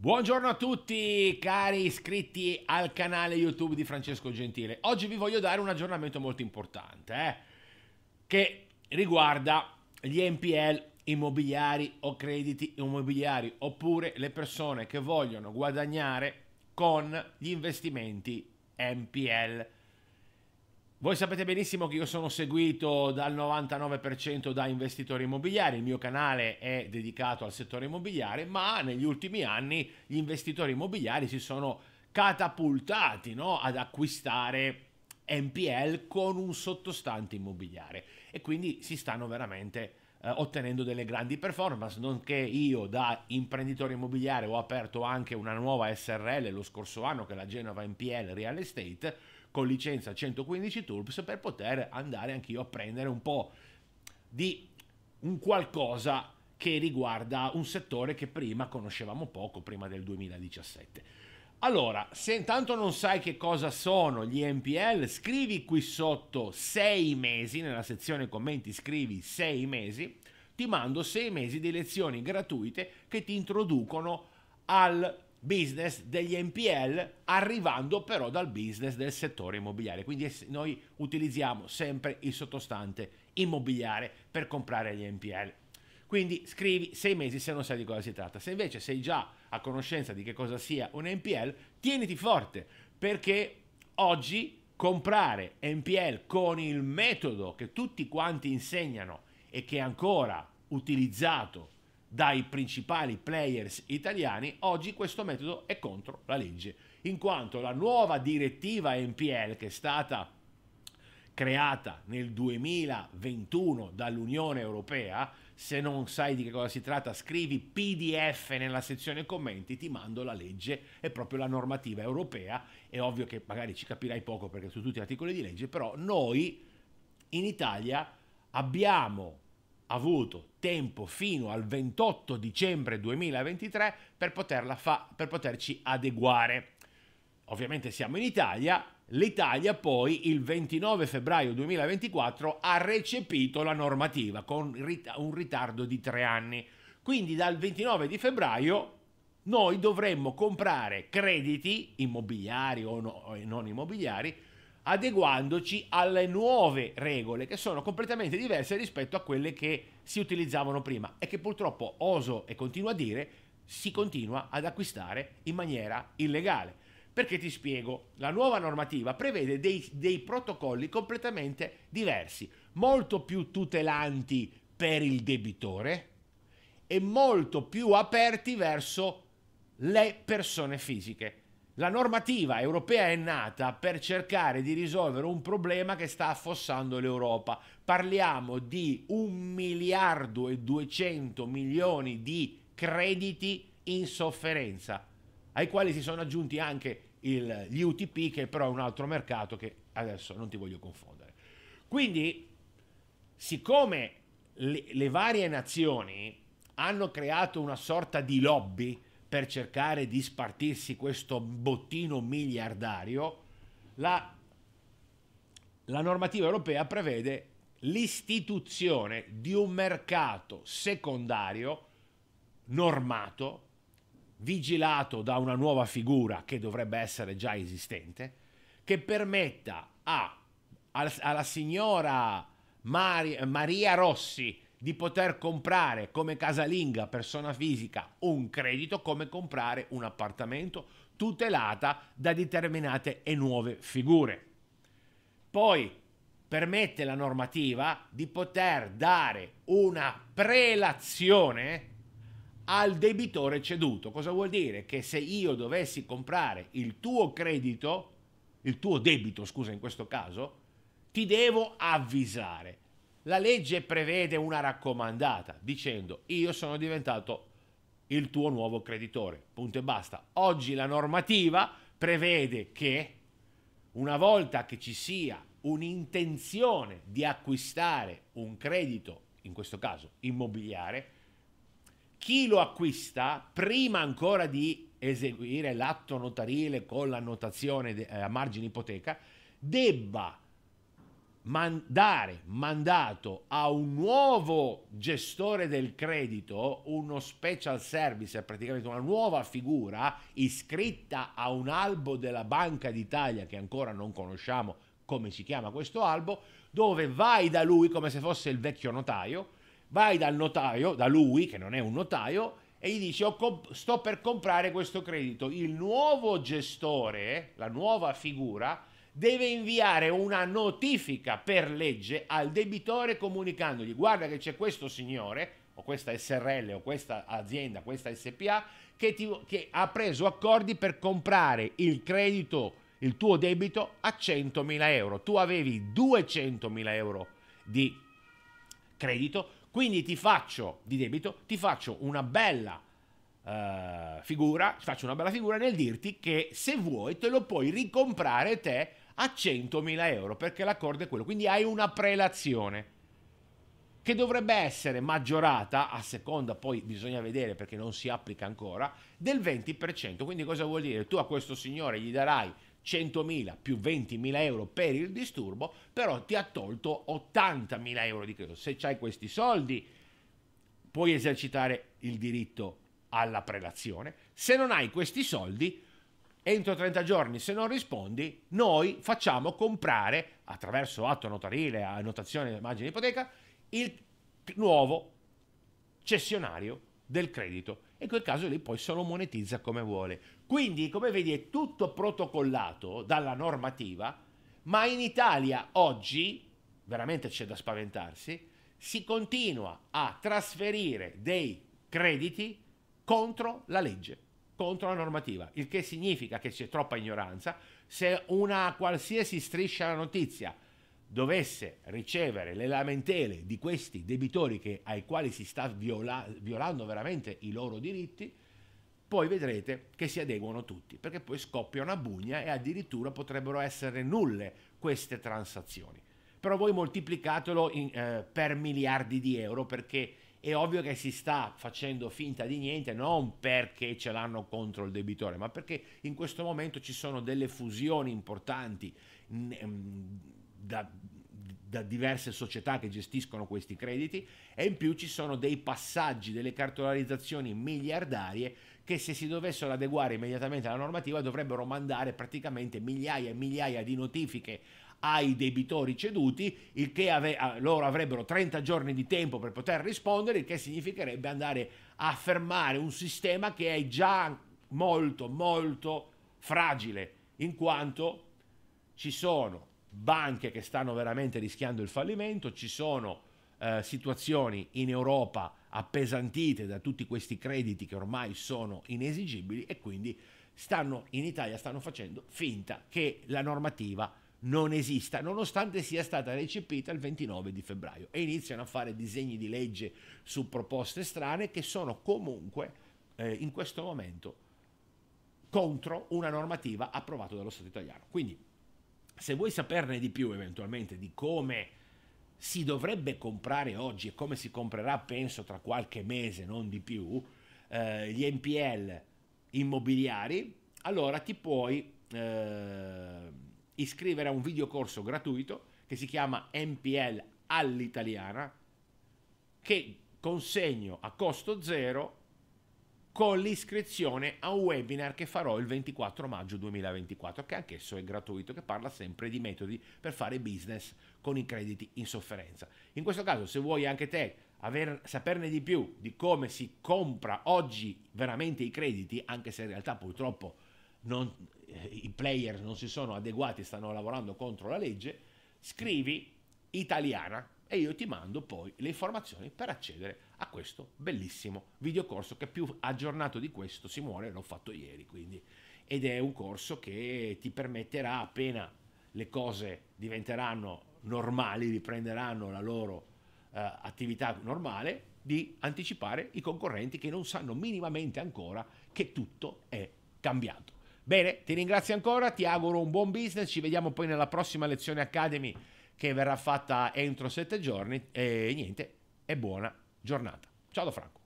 Buongiorno a tutti cari iscritti al canale YouTube di Francesco Gentile. Oggi vi voglio dare un aggiornamento molto importante eh, che riguarda gli NPL immobiliari o crediti immobiliari oppure le persone che vogliono guadagnare con gli investimenti NPL. Voi sapete benissimo che io sono seguito dal 99% da investitori immobiliari, il mio canale è dedicato al settore immobiliare, ma negli ultimi anni gli investitori immobiliari si sono catapultati no? ad acquistare NPL con un sottostante immobiliare e quindi si stanno veramente eh, ottenendo delle grandi performance, nonché io da imprenditore immobiliare ho aperto anche una nuova SRL lo scorso anno che è la Genova NPL Real Estate con licenza 115 Turps per poter andare anch'io a prendere un po' di un qualcosa che riguarda un settore che prima conoscevamo poco, prima del 2017. Allora, se intanto non sai che cosa sono gli NPL, scrivi qui sotto sei mesi, nella sezione commenti scrivi sei mesi, ti mando sei mesi di lezioni gratuite che ti introducono al business degli NPL arrivando però dal business del settore immobiliare. Quindi noi utilizziamo sempre il sottostante immobiliare per comprare gli NPL. Quindi scrivi sei mesi se non sai di cosa si tratta. Se invece sei già a conoscenza di che cosa sia un NPL, tieniti forte perché oggi comprare NPL con il metodo che tutti quanti insegnano e che è ancora utilizzato dai principali players italiani, oggi questo metodo è contro la legge, in quanto la nuova direttiva NPL che è stata creata nel 2021 dall'Unione Europea, se non sai di che cosa si tratta scrivi PDF nella sezione commenti, ti mando la legge, e proprio la normativa europea, è ovvio che magari ci capirai poco perché sono tutti articoli di legge, però noi in Italia abbiamo avuto tempo fino al 28 dicembre 2023 per, poterla fa- per poterci adeguare. Ovviamente siamo in Italia, l'Italia poi il 29 febbraio 2024 ha recepito la normativa con rit- un ritardo di tre anni. Quindi dal 29 di febbraio noi dovremmo comprare crediti immobiliari o, no, o non immobiliari adeguandoci alle nuove regole che sono completamente diverse rispetto a quelle che si utilizzavano prima e che purtroppo, oso e continuo a dire, si continua ad acquistare in maniera illegale. Perché ti spiego, la nuova normativa prevede dei, dei protocolli completamente diversi, molto più tutelanti per il debitore e molto più aperti verso le persone fisiche la normativa europea è nata per cercare di risolvere un problema che sta affossando l'Europa. Parliamo di 1 miliardo e 200 milioni di crediti in sofferenza, ai quali si sono aggiunti anche il, gli UTP, che però è un altro mercato che adesso non ti voglio confondere. Quindi, siccome le, le varie nazioni hanno creato una sorta di lobby, per cercare di spartirsi questo bottino miliardario, la, la normativa europea prevede l'istituzione di un mercato secondario normato, vigilato da una nuova figura che dovrebbe essere già esistente, che permetta a, alla signora Mari, Maria Rossi di poter comprare come casalinga, persona fisica, un credito come comprare un appartamento tutelata da determinate e nuove figure. Poi permette la normativa di poter dare una prelazione al debitore ceduto. Cosa vuol dire? Che se io dovessi comprare il tuo credito, il tuo debito, scusa, in questo caso, ti devo avvisare la legge prevede una raccomandata dicendo io sono diventato il tuo nuovo creditore. Punto e basta. Oggi la normativa prevede che una volta che ci sia un'intenzione di acquistare un credito, in questo caso immobiliare, chi lo acquista prima ancora di eseguire l'atto notarile con l'annotazione eh, a margine ipoteca debba man- dare mandato a un nuovo gestore del credito, uno special service, è praticamente una nuova figura iscritta a un albo della Banca d'Italia che ancora non conosciamo come si chiama questo albo, dove vai da lui come se fosse il vecchio notaio, vai dal notaio, da lui che non è un notaio, e gli dici comp- sto per comprare questo credito. Il nuovo gestore, la nuova figura, deve inviare una notifica per legge al debitore comunicandogli guarda che c'è questo signore o questa SRL o questa azienda, questa SPA che, ti, che ha preso accordi per comprare il credito, il tuo debito a 100.000 euro. Tu avevi 200.000 euro di credito, quindi ti faccio di debito, ti faccio una bella eh, figura, faccio una bella figura nel dirti che se vuoi te lo puoi ricomprare te a 100.000 euro perché l'accordo è quello. Quindi hai una prelazione che dovrebbe essere maggiorata, a seconda poi bisogna vedere perché non si applica ancora, del 20%. Quindi cosa vuol dire? Tu a questo signore gli darai 100.000 più 20.000 euro per il disturbo, però ti ha tolto 80.000 euro di credito. Se hai questi soldi puoi esercitare il diritto alla prelazione, se non hai questi soldi entro 30 giorni se non rispondi, noi facciamo comprare attraverso atto notarile, annotazione immagine ipoteca, il nuovo cessionario del credito. E in quel caso lì poi se lo monetizza come vuole. Quindi, come vedi, è tutto protocollato dalla normativa, ma in Italia oggi, veramente c'è da spaventarsi, si continua a trasferire dei crediti contro la legge contro la normativa, il che significa che c'è troppa ignoranza. Se una qualsiasi striscia la notizia dovesse ricevere le lamentele di questi debitori che, ai quali si sta viola, violando veramente i loro diritti, poi vedrete che si adeguano tutti, perché poi scoppia una bugna e addirittura potrebbero essere nulle queste transazioni. Però voi moltiplicatelo in, eh, per miliardi di euro perché è ovvio che si sta facendo finta di niente non perché ce l'hanno contro il debitore, ma perché in questo momento ci sono delle fusioni importanti mm, ehm, da, da diverse società che gestiscono questi crediti e in più ci sono dei passaggi, delle cartolarizzazioni miliardarie che se si dovessero adeguare immediatamente alla normativa dovrebbero mandare praticamente migliaia e migliaia di notifiche ai debitori ceduti, il che ave- ah, loro avrebbero 30 giorni di tempo per poter rispondere, il che significherebbe andare a fermare un sistema che è già molto molto fragile, in quanto ci sono banche che stanno veramente rischiando il fallimento, ci sono eh, situazioni in Europa appesantite da tutti questi crediti che ormai sono inesigibili e quindi stanno in Italia stanno facendo finta che la normativa non esista, nonostante sia stata recepita il 29 di febbraio e iniziano a fare disegni di legge su proposte strane che sono comunque eh, in questo momento contro una normativa approvata dallo Stato italiano. Quindi se vuoi saperne di più eventualmente di come si dovrebbe comprare oggi e come si comprerà penso tra qualche mese, non di più, eh, gli NPL immobiliari, allora ti puoi... Eh, iscrivere a un videocorso gratuito che si chiama MPL all'italiana, che consegno a costo zero con l'iscrizione a un webinar che farò il 24 maggio 2024, che anch'esso è gratuito, che parla sempre di metodi per fare business con i crediti in sofferenza. In questo caso, se vuoi anche te aver, saperne di più di come si compra oggi veramente i crediti, anche se in realtà purtroppo non, eh, i player non si sono adeguati, stanno lavorando contro la legge, scrivi italiana e io ti mando poi le informazioni per accedere a questo bellissimo videocorso che più aggiornato di questo si muore, l'ho fatto ieri quindi, ed è un corso che ti permetterà appena le cose diventeranno normali, riprenderanno la loro eh, attività normale, di anticipare i concorrenti che non sanno minimamente ancora che tutto è cambiato. Bene, ti ringrazio ancora, ti auguro un buon business, ci vediamo poi nella prossima lezione Academy che verrà fatta entro sette giorni e niente, e buona giornata. Ciao da Franco.